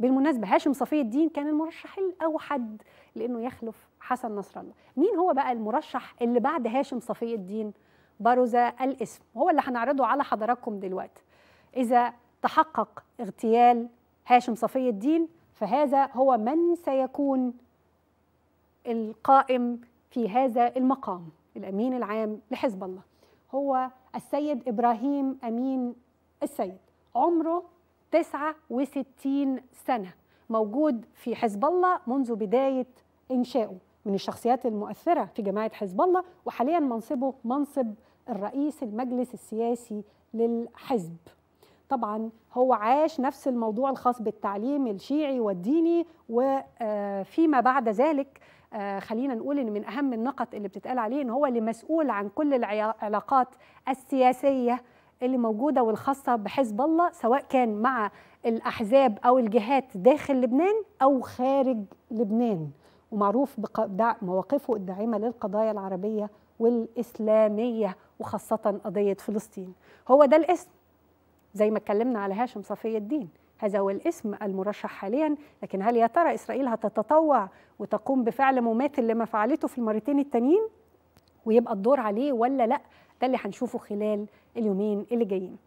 بالمناسبه هاشم صفي الدين كان المرشح الاوحد لانه يخلف حسن نصر الله مين هو بقى المرشح اللي بعد هاشم صفي الدين برز الاسم هو اللي هنعرضه على حضراتكم دلوقتي اذا تحقق اغتيال هاشم صفي الدين فهذا هو من سيكون القائم في هذا المقام الامين العام لحزب الله هو السيد ابراهيم امين السيد عمره 69 سنة موجود في حزب الله منذ بداية إنشاؤه من الشخصيات المؤثرة في جماعة حزب الله وحاليا منصبه منصب الرئيس المجلس السياسي للحزب طبعا هو عاش نفس الموضوع الخاص بالتعليم الشيعي والديني وفيما آه، بعد ذلك آه، خلينا نقول ان من اهم النقط اللي بتتقال عليه ان هو اللي مسؤول عن كل العلاقات السياسيه اللي موجوده والخاصه بحزب الله سواء كان مع الاحزاب او الجهات داخل لبنان او خارج لبنان ومعروف بمواقفه الداعمه للقضايا العربيه والاسلاميه وخاصه قضيه فلسطين هو ده الاسم زي ما اتكلمنا على هاشم صفي الدين هذا هو الاسم المرشح حاليا لكن هل يا ترى اسرائيل هتتطوع وتقوم بفعل مماثل لما فعلته في المرتين التانيين ويبقى الدور عليه ولا لا ده اللي هنشوفه خلال اليومين اللي جايين